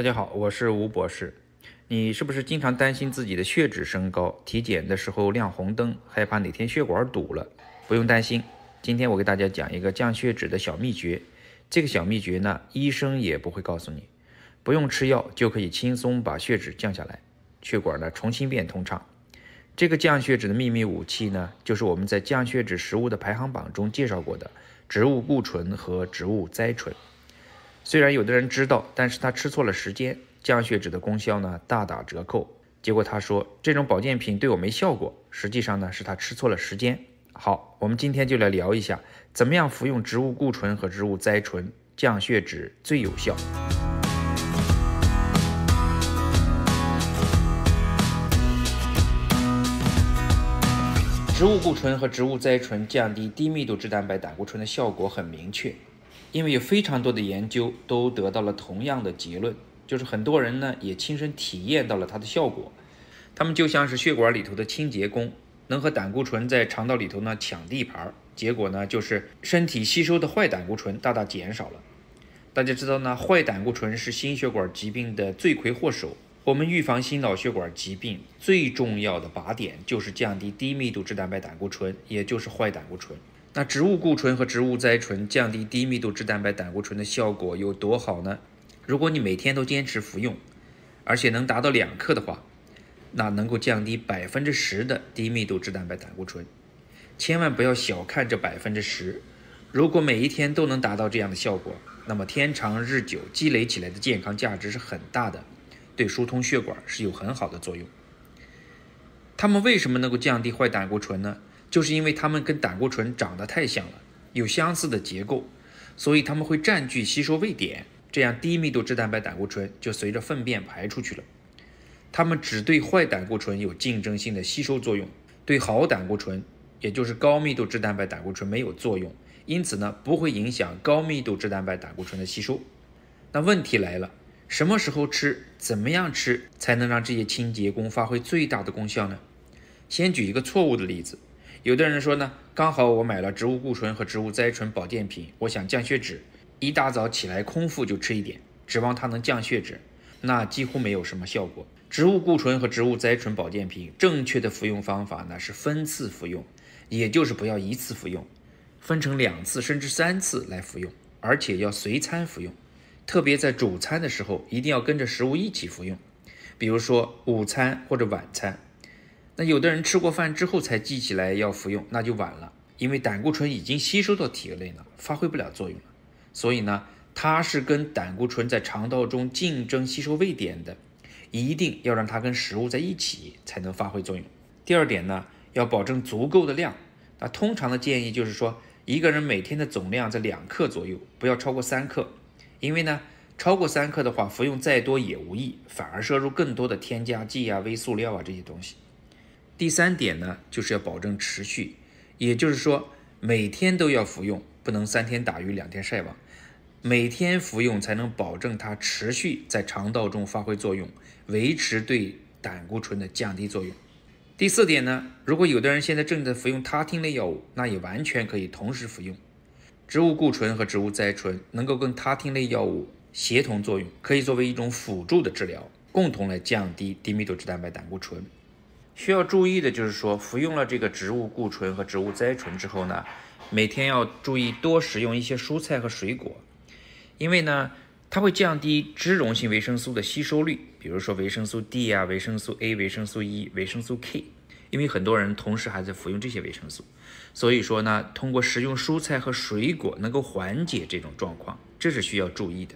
大家好，我是吴博士。你是不是经常担心自己的血脂升高，体检的时候亮红灯，害怕哪天血管堵了？不用担心，今天我给大家讲一个降血脂的小秘诀。这个小秘诀呢，医生也不会告诉你，不用吃药就可以轻松把血脂降下来，血管呢重新变通畅。这个降血脂的秘密武器呢，就是我们在降血脂食物的排行榜中介绍过的植物固醇和植物甾醇。虽然有的人知道，但是他吃错了时间，降血脂的功效呢大打折扣。结果他说这种保健品对我没效果，实际上呢是他吃错了时间。好，我们今天就来聊一下，怎么样服用植物固醇和植物甾醇降血脂最有效。植物固醇和植物甾醇降低低密度脂蛋白胆固醇的效果很明确。因为有非常多的研究都得到了同样的结论，就是很多人呢也亲身体验到了它的效果。他们就像是血管里头的清洁工，能和胆固醇在肠道里头呢抢地盘儿，结果呢就是身体吸收的坏胆固醇大大减少了。大家知道呢，坏胆固醇是心血管疾病的罪魁祸首。我们预防心脑血管疾病最重要的靶点就是降低低密度脂蛋白胆固醇，也就是坏胆固醇。那植物固醇和植物甾醇降低低密度脂蛋白胆固醇的效果有多好呢？如果你每天都坚持服用，而且能达到两克的话，那能够降低百分之十的低密度脂蛋白胆固醇。千万不要小看这百分之十，如果每一天都能达到这样的效果，那么天长日久积累起来的健康价值是很大的，对疏通血管是有很好的作用。它们为什么能够降低坏胆固醇呢？就是因为它们跟胆固醇长得太像了，有相似的结构，所以它们会占据吸收位点，这样低密度脂蛋白胆固醇就随着粪便排出去了。它们只对坏胆固醇有竞争性的吸收作用，对好胆固醇，也就是高密度脂蛋白胆固醇没有作用，因此呢不会影响高密度脂蛋白胆固醇的吸收。那问题来了，什么时候吃，怎么样吃才能让这些清洁工发挥最大的功效呢？先举一个错误的例子。有的人说呢，刚好我买了植物固醇和植物甾醇保健品，我想降血脂，一大早起来空腹就吃一点，指望它能降血脂，那几乎没有什么效果。植物固醇和植物甾醇保健品正确的服用方法呢是分次服用，也就是不要一次服用，分成两次甚至三次来服用，而且要随餐服用，特别在主餐的时候一定要跟着食物一起服用，比如说午餐或者晚餐。那有的人吃过饭之后才记起来要服用，那就晚了，因为胆固醇已经吸收到体内了，发挥不了作用了。所以呢，它是跟胆固醇在肠道中竞争吸收位点的，一定要让它跟食物在一起才能发挥作用。第二点呢，要保证足够的量。那通常的建议就是说，一个人每天的总量在两克左右，不要超过三克，因为呢，超过三克的话，服用再多也无益，反而摄入更多的添加剂啊、微塑料啊这些东西。第三点呢，就是要保证持续，也就是说每天都要服用，不能三天打鱼两天晒网，每天服用才能保证它持续在肠道中发挥作用，维持对胆固醇的降低作用。第四点呢，如果有的人现在正在服用他汀类药物，那也完全可以同时服用植物固醇和植物甾醇，能够跟他汀类药物协同作用，可以作为一种辅助的治疗，共同来降低低密度脂蛋白胆固醇。需要注意的就是说，服用了这个植物固醇和植物甾醇之后呢，每天要注意多食用一些蔬菜和水果，因为呢，它会降低脂溶性维生素的吸收率，比如说维生素 D 啊、维生素 A、维生素 E、维生素 K，因为很多人同时还在服用这些维生素，所以说呢，通过食用蔬菜和水果能够缓解这种状况，这是需要注意的。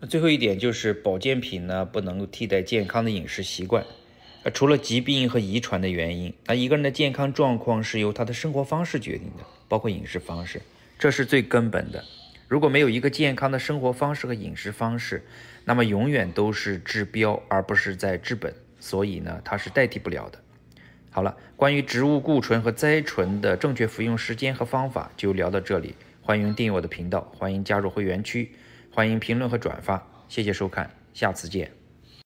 那最后一点就是保健品呢，不能够替代健康的饮食习惯。除了疾病和遗传的原因，那一个人的健康状况是由他的生活方式决定的，包括饮食方式，这是最根本的。如果没有一个健康的生活方式和饮食方式，那么永远都是治标而不是在治本，所以呢，它是代替不了的。好了，关于植物固醇和甾醇的正确服用时间和方法就聊到这里，欢迎订阅我的频道，欢迎加入会员区，欢迎评论和转发，谢谢收看，下次见。